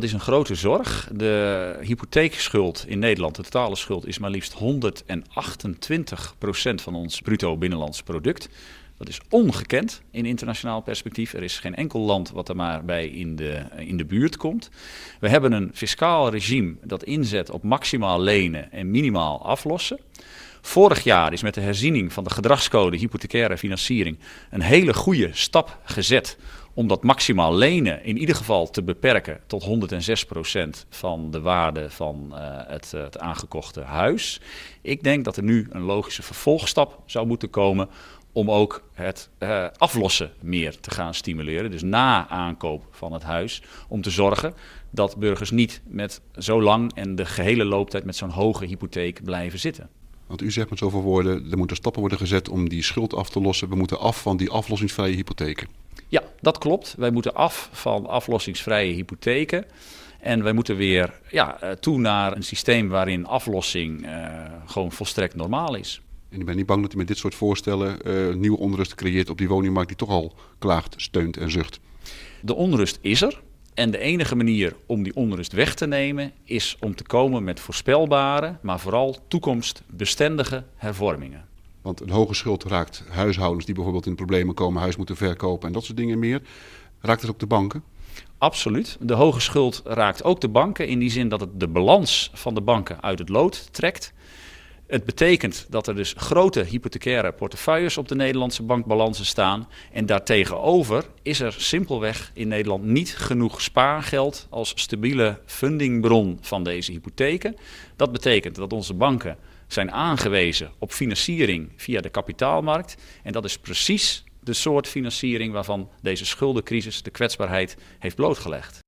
dat is een grote zorg. De hypotheekschuld in Nederland, de totale schuld, is maar liefst 128 van ons bruto binnenlands product. Dat is ongekend in internationaal perspectief. Er is geen enkel land wat er maar bij in de, eh, in de buurt komt. We hebben een fiscaal regime dat inzet op maximaal lenen en minimaal aflossen. Vorig jaar is met de herziening van de gedragscode hypothecaire financiering een hele goede stap gezet om dat maximaal lenen in ieder geval te beperken tot 106% van de waarde van eh, het, eh, het, aangekochte huis. Ik denk dat er nu een logische vervolgstap zou moeten komen om ook het eh, aflossen meer te gaan stimuleren. Dus na aankoop van het huis, om te zorgen dat burgers niet met zo lang en de gehele looptijd met zo'n hoge hypotheek blijven zitten. Want u zegt met zoveel woorden, er moeten stappen worden gezet om die schuld af te lossen. We moeten af van die aflossingsvrije hypotheken. Ja, dat klopt. Wij moeten af van aflossingsvrije hypotheken. En wij moeten weer ja, eh, toe naar een systeem waarin aflossing eh, gewoon volstrekt normaal is. En ik ben niet bang dat u met dit soort voorstellen eh, nieuwe onrust creëert op die woningmarkt die toch al klaagt, steunt en zucht. De onrust is er. En de enige manier om die onrust weg te nemen is om te komen met voorspelbare, maar vooral toekomstbestendige hervormingen. Want een hoge schuld raakt huishoudens die bijvoorbeeld in problemen komen, huis moeten verkopen en dat soort dingen meer. Raakt het ook de banken? Absoluut. De hoge schuld raakt ook de banken in die zin dat het de balans van de banken uit het lood trekt. Het betekent dat er dus grote hypothecaire portefeuilles op de Nederlandse bankbalansen staan. En daartegenover is er simpelweg in Nederland niet genoeg spaargeld als stabiele fundingbron van deze hypotheken. Dat betekent dat onze banken zijn aangewezen op financiering via de kapitaalmarkt. En dat is precies de soort financiering waarvan deze schuldencrisis de kwetsbaarheid heeft blootgelegd.